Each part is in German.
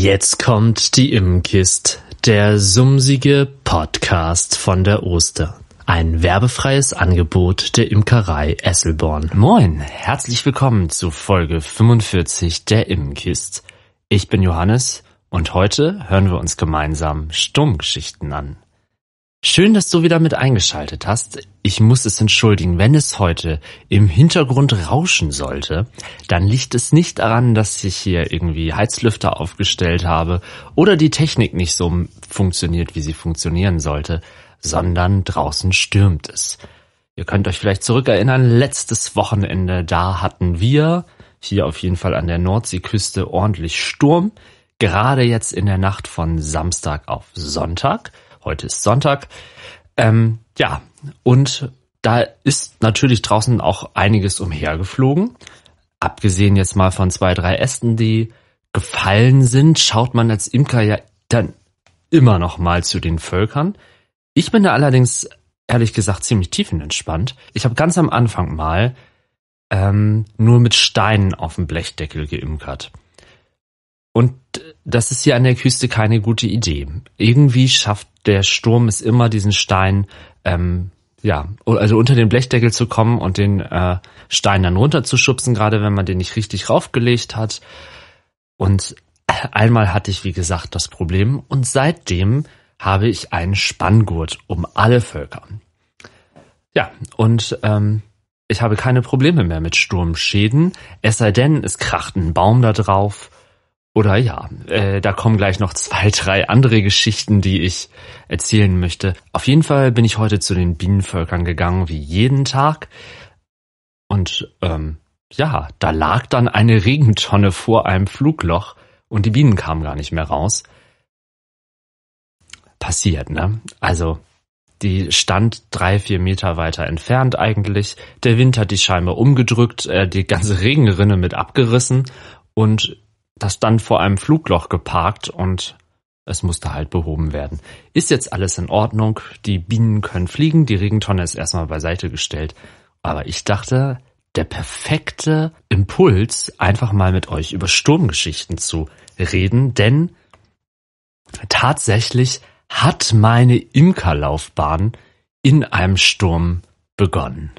Jetzt kommt die Immenkist, der sumsige Podcast von der Oster. Ein werbefreies Angebot der Imkerei Esselborn. Moin, herzlich willkommen zu Folge 45 der Immenkist. Ich bin Johannes und heute hören wir uns gemeinsam Stummgeschichten an. Schön, dass du wieder mit eingeschaltet hast. Ich muss es entschuldigen, wenn es heute im Hintergrund rauschen sollte, dann liegt es nicht daran, dass ich hier irgendwie Heizlüfter aufgestellt habe oder die Technik nicht so funktioniert, wie sie funktionieren sollte, sondern draußen stürmt es. Ihr könnt euch vielleicht zurückerinnern, letztes Wochenende, da hatten wir hier auf jeden Fall an der Nordseeküste ordentlich Sturm, gerade jetzt in der Nacht von Samstag auf Sonntag. Heute ist Sonntag. Ähm, ja, und da ist natürlich draußen auch einiges umhergeflogen. Abgesehen jetzt mal von zwei, drei Ästen, die gefallen sind, schaut man als Imker ja dann immer noch mal zu den Völkern. Ich bin da allerdings ehrlich gesagt ziemlich tiefenentspannt. Ich habe ganz am Anfang mal ähm, nur mit Steinen auf dem Blechdeckel geimkert das ist hier an der Küste keine gute Idee. Irgendwie schafft der Sturm es immer, diesen Stein, ähm, ja, also unter den Blechdeckel zu kommen und den äh, Stein dann runterzuschubsen, gerade wenn man den nicht richtig raufgelegt hat. Und einmal hatte ich, wie gesagt, das Problem und seitdem habe ich einen Spanngurt um alle Völker. Ja, und ähm, ich habe keine Probleme mehr mit Sturmschäden, es sei denn, es kracht ein Baum da drauf oder ja, äh, da kommen gleich noch zwei, drei andere Geschichten, die ich erzählen möchte. Auf jeden Fall bin ich heute zu den Bienenvölkern gegangen, wie jeden Tag. Und ähm, ja, da lag dann eine Regentonne vor einem Flugloch und die Bienen kamen gar nicht mehr raus. Passiert, ne? Also, die stand drei, vier Meter weiter entfernt eigentlich. Der Wind hat die Scheibe umgedrückt, äh, die ganze Regenrinne mit abgerissen und das stand vor einem Flugloch geparkt und es musste halt behoben werden. Ist jetzt alles in Ordnung, die Bienen können fliegen, die Regentonne ist erstmal beiseite gestellt. Aber ich dachte, der perfekte Impuls, einfach mal mit euch über Sturmgeschichten zu reden, denn tatsächlich hat meine Imkerlaufbahn in einem Sturm begonnen.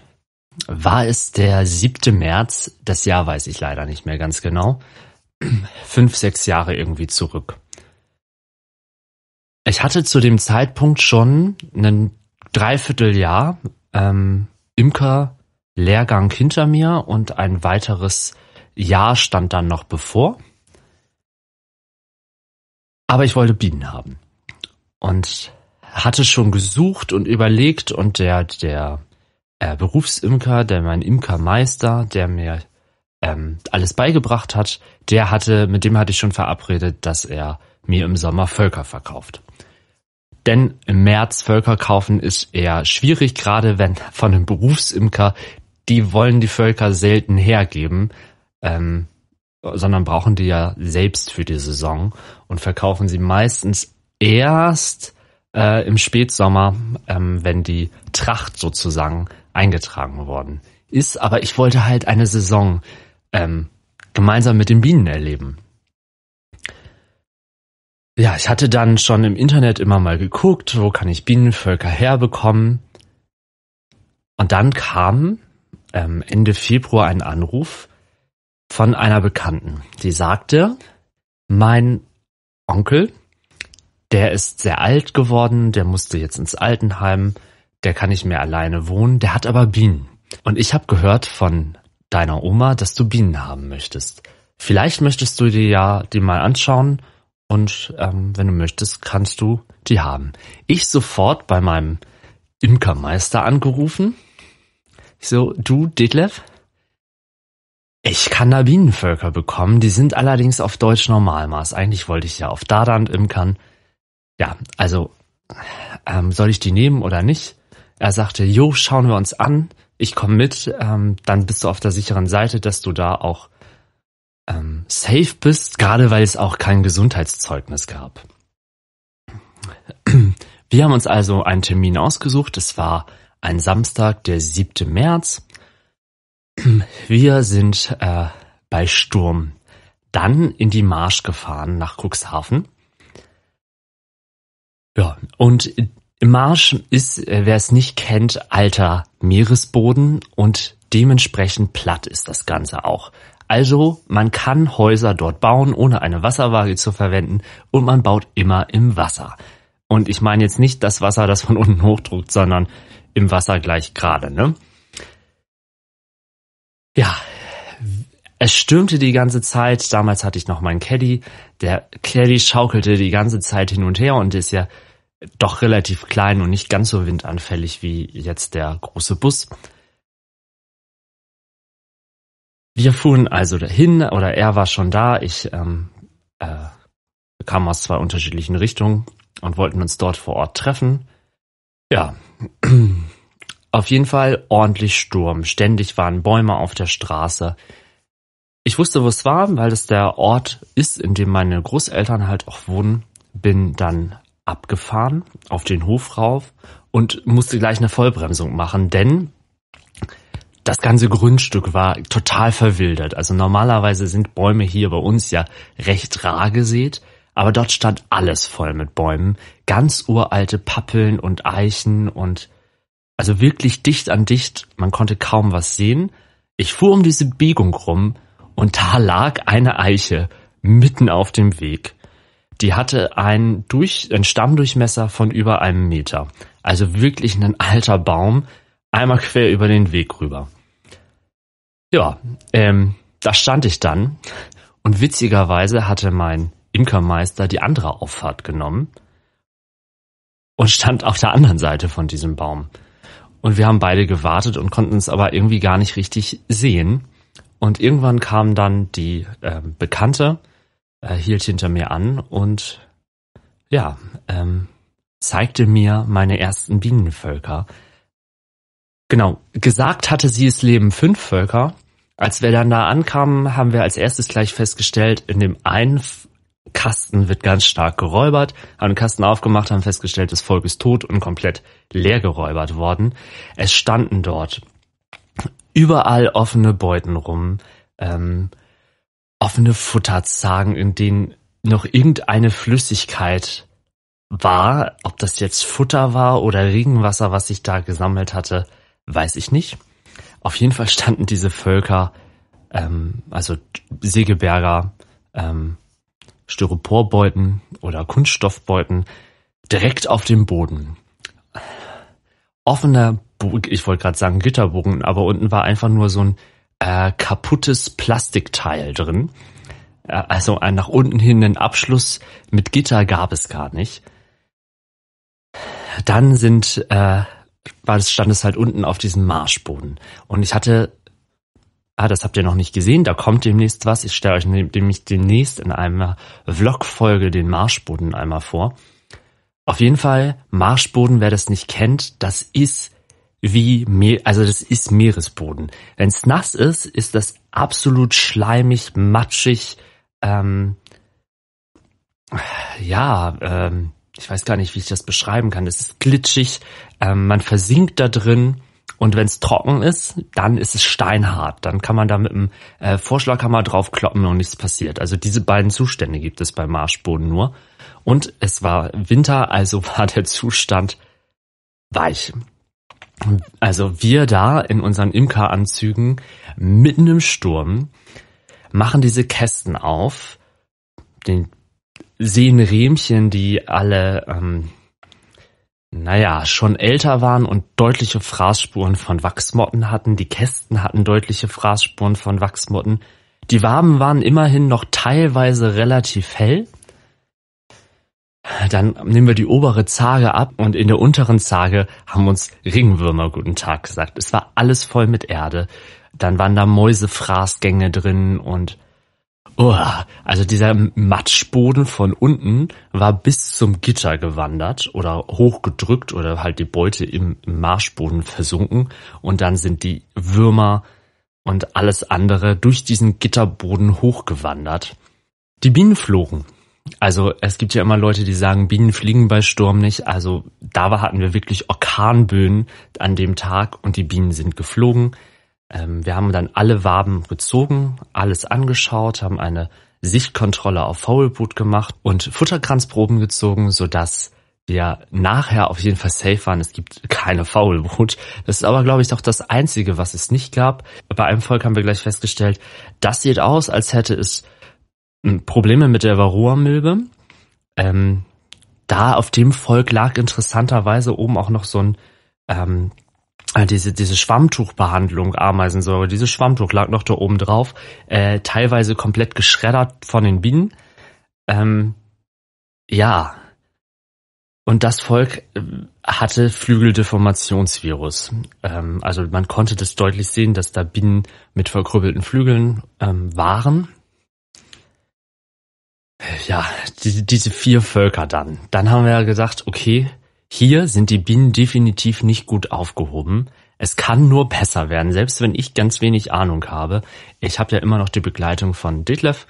War es der 7. März? Das Jahr weiß ich leider nicht mehr ganz genau fünf, sechs Jahre irgendwie zurück. Ich hatte zu dem Zeitpunkt schon ein Dreivierteljahr ähm, Imker-Lehrgang hinter mir und ein weiteres Jahr stand dann noch bevor. Aber ich wollte Bienen haben und hatte schon gesucht und überlegt und der, der äh, Berufsimker, der mein Imkermeister, der mir ähm, alles beigebracht hat, der hatte, mit dem hatte ich schon verabredet, dass er mir im Sommer Völker verkauft. Denn im März Völker kaufen ist eher schwierig, gerade wenn von einem Berufsimker, die wollen die Völker selten hergeben, ähm, sondern brauchen die ja selbst für die Saison und verkaufen sie meistens erst äh, im Spätsommer, ähm, wenn die Tracht sozusagen eingetragen worden ist. Aber ich wollte halt eine Saison ähm, gemeinsam mit den Bienen erleben. Ja, ich hatte dann schon im Internet immer mal geguckt, wo kann ich Bienenvölker herbekommen. Und dann kam ähm, Ende Februar ein Anruf von einer Bekannten. Die sagte, mein Onkel, der ist sehr alt geworden, der musste jetzt ins Altenheim, der kann nicht mehr alleine wohnen, der hat aber Bienen. Und ich habe gehört von deiner Oma, dass du Bienen haben möchtest. Vielleicht möchtest du dir ja die mal anschauen und ähm, wenn du möchtest, kannst du die haben. Ich sofort bei meinem Imkermeister angerufen. so, du Detlef, ich kann da Bienenvölker bekommen, die sind allerdings auf Deutsch Normalmaß. Eigentlich wollte ich ja auf Darand imkern. Ja, also ähm, soll ich die nehmen oder nicht? Er sagte, jo, schauen wir uns an ich komme mit, ähm, dann bist du auf der sicheren Seite, dass du da auch ähm, safe bist, gerade weil es auch kein Gesundheitszeugnis gab. Wir haben uns also einen Termin ausgesucht. Es war ein Samstag, der 7. März. Wir sind äh, bei Sturm dann in die Marsch gefahren nach Cuxhaven. Ja, und im Marsch ist, äh, wer es nicht kennt, alter Meeresboden und dementsprechend platt ist das Ganze auch. Also man kann Häuser dort bauen, ohne eine Wasserwaage zu verwenden und man baut immer im Wasser. Und ich meine jetzt nicht das Wasser, das von unten hochdruckt, sondern im Wasser gleich gerade, ne? Ja, es stürmte die ganze Zeit. Damals hatte ich noch meinen Caddy. Der Caddy schaukelte die ganze Zeit hin und her und ist ja doch relativ klein und nicht ganz so windanfällig wie jetzt der große Bus. Wir fuhren also dahin oder er war schon da. Ich ähm, äh, kam aus zwei unterschiedlichen Richtungen und wollten uns dort vor Ort treffen. Ja, auf jeden Fall ordentlich Sturm. Ständig waren Bäume auf der Straße. Ich wusste, wo es war, weil es der Ort ist, in dem meine Großeltern halt auch wohnen. Bin dann abgefahren auf den Hof rauf und musste gleich eine Vollbremsung machen, denn das ganze Grundstück war total verwildert. Also normalerweise sind Bäume hier bei uns ja recht rar gesät, aber dort stand alles voll mit Bäumen. Ganz uralte Pappeln und Eichen und also wirklich dicht an dicht. Man konnte kaum was sehen. Ich fuhr um diese Biegung rum und da lag eine Eiche mitten auf dem Weg die hatte einen, Durch, einen Stammdurchmesser von über einem Meter. Also wirklich ein alter Baum, einmal quer über den Weg rüber. Ja, ähm, da stand ich dann und witzigerweise hatte mein Imkermeister die andere Auffahrt genommen und stand auf der anderen Seite von diesem Baum. Und wir haben beide gewartet und konnten es aber irgendwie gar nicht richtig sehen. Und irgendwann kam dann die äh, Bekannte äh, hielt hinter mir an und ja, ähm, zeigte mir meine ersten Bienenvölker. Genau, gesagt hatte sie, es leben fünf Völker. Als wir dann da ankamen, haben wir als erstes gleich festgestellt, in dem einen Kasten wird ganz stark geräubert, haben den Kasten aufgemacht, haben festgestellt, das Volk ist tot und komplett leer geräubert worden. Es standen dort überall offene Beuten rum. Ähm, offene Futterzagen, in denen noch irgendeine Flüssigkeit war. Ob das jetzt Futter war oder Regenwasser, was ich da gesammelt hatte, weiß ich nicht. Auf jeden Fall standen diese Völker, ähm, also Segeberger, ähm, Styroporbeuten oder Kunststoffbeuten direkt auf dem Boden. Offener, Bo ich wollte gerade sagen Gitterbogen, aber unten war einfach nur so ein äh, kaputtes Plastikteil drin. Äh, also ein nach unten hin einen Abschluss mit Gitter gab es gar nicht. Dann sind, äh, war das, stand es halt unten auf diesem Marschboden. Und ich hatte, ah, das habt ihr noch nicht gesehen, da kommt demnächst was. Ich stelle euch ne, nämlich demnächst in einer Vlog-Folge den Marschboden einmal vor. Auf jeden Fall, Marschboden, wer das nicht kennt, das ist wie Meer, also das ist Meeresboden. Wenn es nass ist, ist das absolut schleimig, matschig. Ähm, ja, ähm, ich weiß gar nicht, wie ich das beschreiben kann. Es ist glitschig, ähm, man versinkt da drin. Und wenn es trocken ist, dann ist es steinhart. Dann kann man da mit dem äh, Vorschlaghammer drauf kloppen und nichts passiert. Also diese beiden Zustände gibt es beim Marschboden nur. Und es war Winter, also war der Zustand weich. Also wir da in unseren Imkeranzügen mitten im Sturm machen diese Kästen auf, den, sehen Rähmchen, die alle, ähm, naja, schon älter waren und deutliche Fraßspuren von Wachsmotten hatten. Die Kästen hatten deutliche Fraßspuren von Wachsmotten. Die Waben waren immerhin noch teilweise relativ hell dann nehmen wir die obere Zage ab und in der unteren Zage haben uns Ringwürmer guten Tag gesagt. Es war alles voll mit Erde. Dann waren da Mäusefraßgänge drin und oh, also dieser Matschboden von unten war bis zum Gitter gewandert oder hochgedrückt oder halt die Beute im Marschboden versunken und dann sind die Würmer und alles andere durch diesen Gitterboden hochgewandert. Die Bienen flogen also es gibt ja immer Leute, die sagen, Bienen fliegen bei Sturm nicht. Also da hatten wir wirklich Orkanböen an dem Tag und die Bienen sind geflogen. Ähm, wir haben dann alle Waben gezogen, alles angeschaut, haben eine Sichtkontrolle auf Faulbrut gemacht und Futterkranzproben gezogen, sodass wir nachher auf jeden Fall safe waren. Es gibt keine Faulbrut. Das ist aber, glaube ich, doch das Einzige, was es nicht gab. Bei einem Volk haben wir gleich festgestellt, das sieht aus, als hätte es ähm, Probleme mit der Varroa-Milbe. Ähm, da auf dem Volk lag interessanterweise oben auch noch so ein ähm, äh, diese, diese Schwammtuchbehandlung, Ameisensäure, dieses Schwammtuch lag noch da oben drauf, äh, teilweise komplett geschreddert von den Bienen. Ähm, ja. Und das Volk äh, hatte Flügeldeformationsvirus. Ähm, also man konnte das deutlich sehen, dass da Bienen mit verkrüppelten Flügeln ähm, waren ja, die, diese vier Völker dann. Dann haben wir ja gesagt, okay, hier sind die Bienen definitiv nicht gut aufgehoben. Es kann nur besser werden, selbst wenn ich ganz wenig Ahnung habe. Ich habe ja immer noch die Begleitung von Detlef.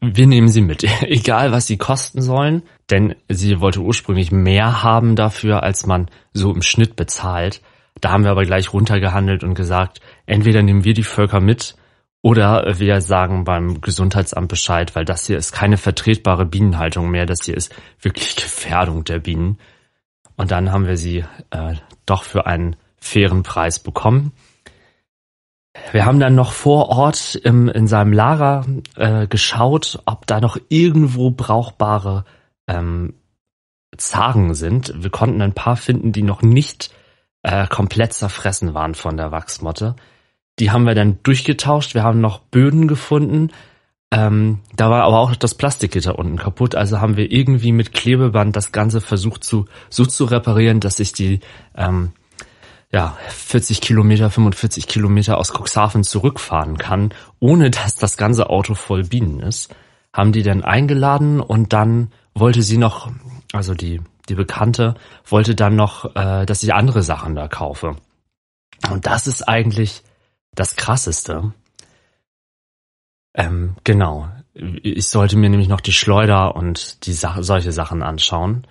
Wir nehmen sie mit, egal was sie kosten sollen, denn sie wollte ursprünglich mehr haben dafür, als man so im Schnitt bezahlt. Da haben wir aber gleich runtergehandelt und gesagt, entweder nehmen wir die Völker mit oder wir sagen beim Gesundheitsamt Bescheid, weil das hier ist keine vertretbare Bienenhaltung mehr. Das hier ist wirklich Gefährdung der Bienen. Und dann haben wir sie äh, doch für einen fairen Preis bekommen. Wir haben dann noch vor Ort im, in seinem Lager äh, geschaut, ob da noch irgendwo brauchbare ähm, Zagen sind. Wir konnten ein paar finden, die noch nicht äh, komplett zerfressen waren von der Wachsmotte die haben wir dann durchgetauscht. Wir haben noch Böden gefunden. Ähm, da war aber auch das Plastikgitter unten kaputt. Also haben wir irgendwie mit Klebeband das Ganze versucht zu, so zu reparieren, dass sich die ähm, ja, 40 Kilometer, 45 Kilometer aus Cuxhaven zurückfahren kann, ohne dass das ganze Auto voll Bienen ist. Haben die dann eingeladen und dann wollte sie noch, also die, die Bekannte, wollte dann noch, äh, dass ich andere Sachen da kaufe. Und das ist eigentlich das Krasseste. Ähm, genau. Ich sollte mir nämlich noch die Schleuder und die Sa solche Sachen anschauen.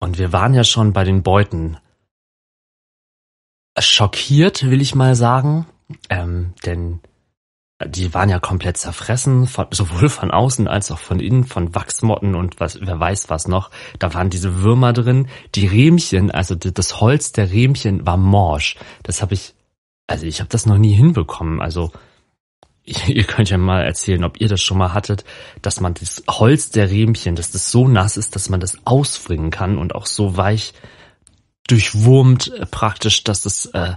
Und wir waren ja schon bei den Beuten schockiert, will ich mal sagen. Ähm, denn die waren ja komplett zerfressen, von, sowohl von außen als auch von innen, von Wachsmotten und was, wer weiß was noch. Da waren diese Würmer drin. Die Rähmchen, also das Holz der Rähmchen war morsch. Das habe ich also ich habe das noch nie hinbekommen. Also ihr könnt ja mal erzählen, ob ihr das schon mal hattet, dass man das Holz der Riemchen, dass das so nass ist, dass man das ausfringen kann und auch so weich durchwurmt äh, praktisch, dass es das, äh,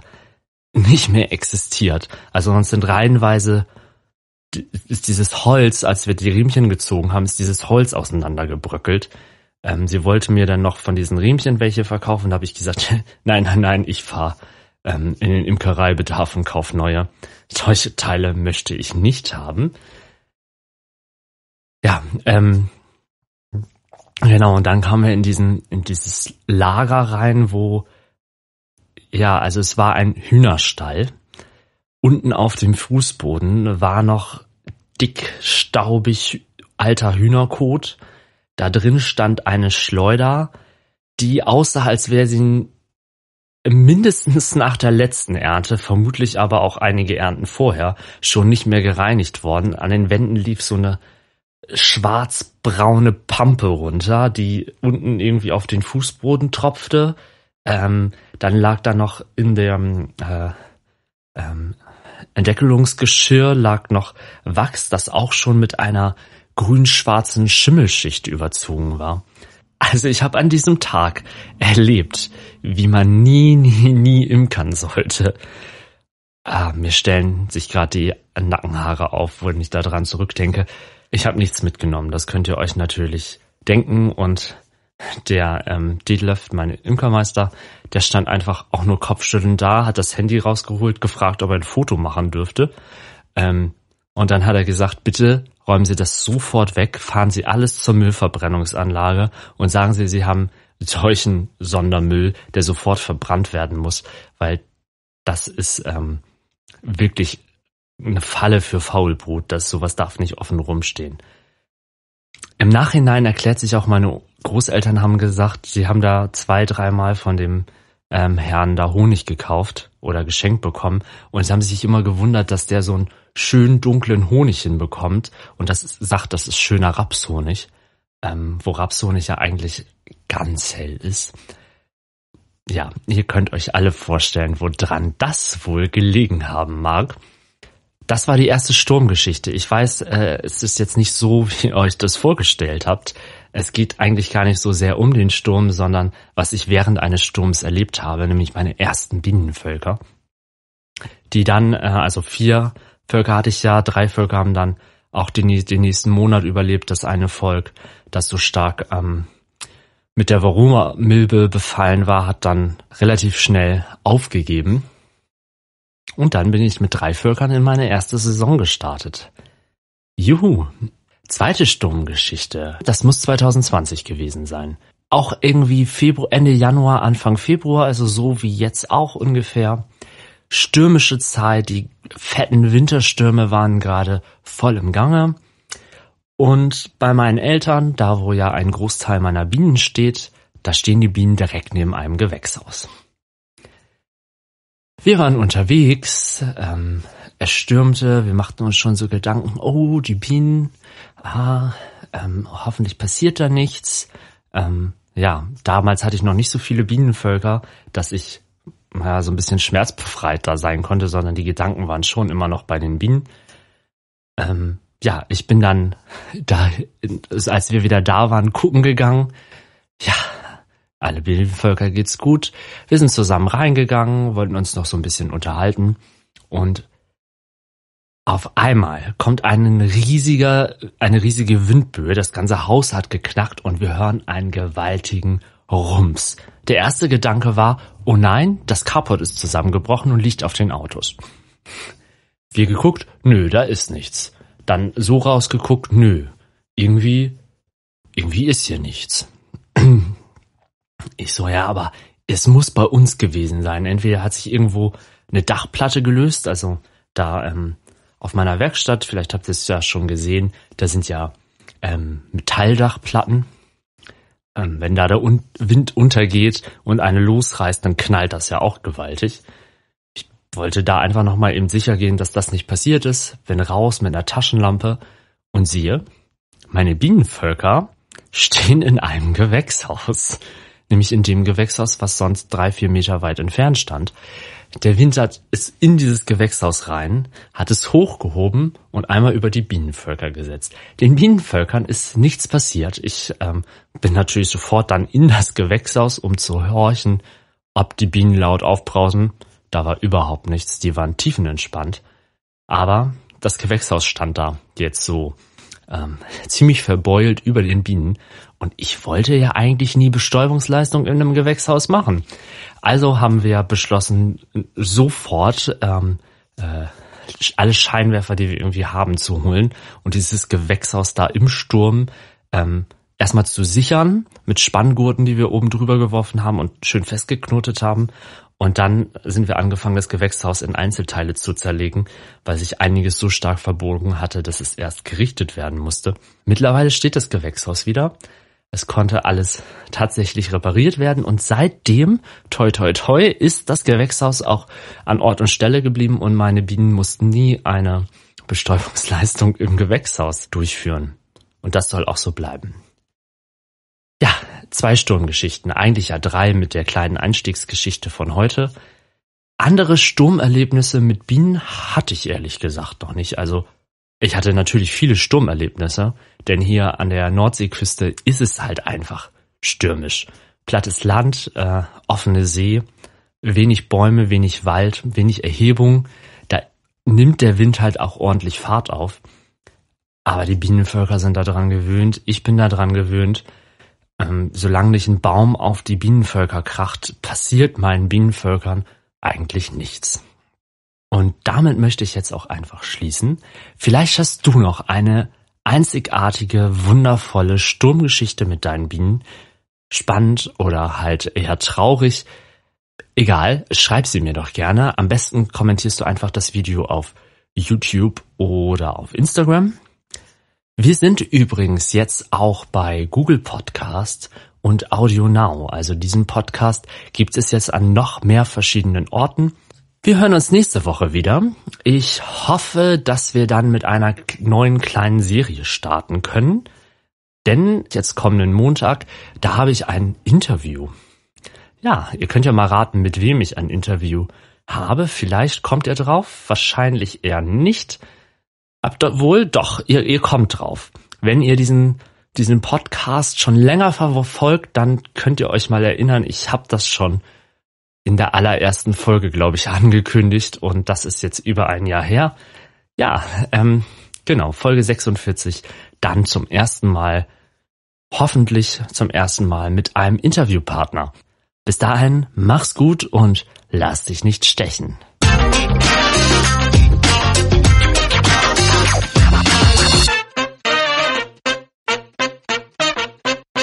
nicht mehr existiert. Also sonst sind reihenweise ist dieses Holz, als wir die Riemchen gezogen haben, ist dieses Holz auseinandergebröckelt. Ähm, sie wollte mir dann noch von diesen Riemchen welche verkaufen, da habe ich gesagt, nein, nein, nein, ich fahr ähm, in den Imkereibedarf und kauf neue. Solche Teile möchte ich nicht haben. Ja, ähm, genau, und dann kamen wir in diesen, in dieses Lager rein, wo, ja, also es war ein Hühnerstall. Unten auf dem Fußboden war noch dick, staubig alter Hühnerkot. Da drin stand eine Schleuder, die aussah, als wäre sie mindestens nach der letzten Ernte, vermutlich aber auch einige Ernten vorher, schon nicht mehr gereinigt worden. An den Wänden lief so eine schwarzbraune Pampe runter, die unten irgendwie auf den Fußboden tropfte. Ähm, dann lag da noch in dem äh, ähm, Entdeckelungsgeschirr lag noch Wachs, das auch schon mit einer grün-schwarzen Schimmelschicht überzogen war. Also ich habe an diesem Tag erlebt, wie man nie, nie, nie imkern sollte. Ah, mir stellen sich gerade die Nackenhaare auf, wenn ich daran zurückdenke. Ich habe nichts mitgenommen, das könnt ihr euch natürlich denken. Und der ähm, Detlef, mein Imkermeister, der stand einfach auch nur kopfschüttelnd da, hat das Handy rausgeholt, gefragt, ob er ein Foto machen dürfte. Ähm, und dann hat er gesagt, bitte räumen Sie das sofort weg, fahren Sie alles zur Müllverbrennungsanlage und sagen Sie, Sie haben solchen Sondermüll, der sofort verbrannt werden muss, weil das ist ähm, wirklich eine Falle für Faulbrot, dass sowas darf nicht offen rumstehen. Im Nachhinein erklärt sich auch, meine Großeltern haben gesagt, sie haben da zwei, dreimal von dem ähm, Herrn da Honig gekauft oder geschenkt bekommen und sie haben sich immer gewundert, dass der so einen schönen dunklen Honig hinbekommt und das ist, sagt, das ist schöner Rapshonig, ähm, wo Rapshonig ja eigentlich ganz hell ist. Ja, ihr könnt euch alle vorstellen, woran das wohl gelegen haben mag. Das war die erste Sturmgeschichte. Ich weiß, äh, es ist jetzt nicht so, wie ihr euch das vorgestellt habt es geht eigentlich gar nicht so sehr um den Sturm, sondern was ich während eines Sturms erlebt habe, nämlich meine ersten Bienenvölker, die dann, äh, also vier Völker hatte ich ja, drei Völker haben dann auch den, den nächsten Monat überlebt, das eine Volk, das so stark ähm, mit der Varuma-Milbe befallen war, hat dann relativ schnell aufgegeben. Und dann bin ich mit drei Völkern in meine erste Saison gestartet. Juhu, zweite Sturmgeschichte, das muss 2020 gewesen sein. Auch irgendwie Februar, Ende Januar, Anfang Februar, also so wie jetzt auch ungefähr. Stürmische Zeit, die fetten Winterstürme waren gerade voll im Gange. Und bei meinen Eltern, da wo ja ein Großteil meiner Bienen steht, da stehen die Bienen direkt neben einem Gewächshaus. Wir waren unterwegs, ähm, er stürmte, wir machten uns schon so Gedanken, oh, die Bienen, ah, ähm, hoffentlich passiert da nichts. Ähm, ja, damals hatte ich noch nicht so viele Bienenvölker, dass ich naja, so ein bisschen schmerzbefreit da sein konnte, sondern die Gedanken waren schon immer noch bei den Bienen. Ähm, ja, ich bin dann da, als wir wieder da waren, gucken gegangen. Ja, alle Bienenvölker geht's gut. Wir sind zusammen reingegangen, wollten uns noch so ein bisschen unterhalten und auf einmal kommt ein riesiger, eine riesige Windböe, das ganze Haus hat geknackt und wir hören einen gewaltigen Rums. Der erste Gedanke war, oh nein, das Carport ist zusammengebrochen und liegt auf den Autos. Wir geguckt, nö, da ist nichts. Dann so rausgeguckt, nö, irgendwie, irgendwie ist hier nichts. Ich so, ja, aber es muss bei uns gewesen sein. Entweder hat sich irgendwo eine Dachplatte gelöst, also da ähm, auf meiner Werkstatt, vielleicht habt ihr es ja schon gesehen, da sind ja ähm, Metalldachplatten. Ähm, wenn da der Un Wind untergeht und eine losreißt, dann knallt das ja auch gewaltig. Ich wollte da einfach nochmal eben sicher gehen, dass das nicht passiert ist. wenn raus mit einer Taschenlampe und siehe, meine Bienenvölker stehen in einem Gewächshaus nämlich in dem Gewächshaus, was sonst drei, vier Meter weit entfernt stand. Der Wind hat, ist in dieses Gewächshaus rein, hat es hochgehoben und einmal über die Bienenvölker gesetzt. Den Bienenvölkern ist nichts passiert. Ich ähm, bin natürlich sofort dann in das Gewächshaus, um zu horchen, ob die Bienen laut aufbrausen. Da war überhaupt nichts, die waren tiefenentspannt. Aber das Gewächshaus stand da jetzt so ähm, ziemlich verbeult über den Bienen. Und ich wollte ja eigentlich nie Bestäubungsleistung in einem Gewächshaus machen. Also haben wir beschlossen, sofort ähm, äh, alle Scheinwerfer, die wir irgendwie haben, zu holen und dieses Gewächshaus da im Sturm ähm, erstmal zu sichern mit Spanngurten, die wir oben drüber geworfen haben und schön festgeknotet haben. Und dann sind wir angefangen, das Gewächshaus in Einzelteile zu zerlegen, weil sich einiges so stark verbogen hatte, dass es erst gerichtet werden musste. Mittlerweile steht das Gewächshaus wieder. Es konnte alles tatsächlich repariert werden und seitdem, toi toi toi, ist das Gewächshaus auch an Ort und Stelle geblieben und meine Bienen mussten nie eine Bestäubungsleistung im Gewächshaus durchführen. Und das soll auch so bleiben. Ja, zwei Sturmgeschichten, eigentlich ja drei mit der kleinen Einstiegsgeschichte von heute. Andere Sturmerlebnisse mit Bienen hatte ich ehrlich gesagt noch nicht. Also ich hatte natürlich viele Sturmerlebnisse, denn hier an der Nordseeküste ist es halt einfach stürmisch. Plattes Land, äh, offene See, wenig Bäume, wenig Wald, wenig Erhebung. Da nimmt der Wind halt auch ordentlich Fahrt auf. Aber die Bienenvölker sind da dran gewöhnt, ich bin da dran gewöhnt ähm, solange nicht ein Baum auf die Bienenvölker kracht, passiert meinen Bienenvölkern eigentlich nichts. Und damit möchte ich jetzt auch einfach schließen. Vielleicht hast du noch eine einzigartige, wundervolle Sturmgeschichte mit deinen Bienen. Spannend oder halt eher traurig. Egal, schreib sie mir doch gerne. Am besten kommentierst du einfach das Video auf YouTube oder auf Instagram. Wir sind übrigens jetzt auch bei Google Podcast und Audio Now. Also diesen Podcast gibt es jetzt an noch mehr verschiedenen Orten. Wir hören uns nächste Woche wieder. Ich hoffe, dass wir dann mit einer neuen kleinen Serie starten können. Denn jetzt kommenden Montag, da habe ich ein Interview. Ja, ihr könnt ja mal raten, mit wem ich ein Interview habe. Vielleicht kommt er drauf, wahrscheinlich eher nicht. Obwohl, doch, ihr, ihr kommt drauf. Wenn ihr diesen, diesen Podcast schon länger verfolgt, dann könnt ihr euch mal erinnern, ich habe das schon in der allerersten Folge, glaube ich, angekündigt und das ist jetzt über ein Jahr her. Ja, ähm, genau, Folge 46, dann zum ersten Mal, hoffentlich zum ersten Mal mit einem Interviewpartner. Bis dahin, mach's gut und lass dich nicht stechen.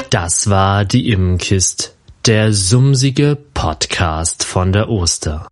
Das war die Immenkist, der sumsige Podcast von der Oster.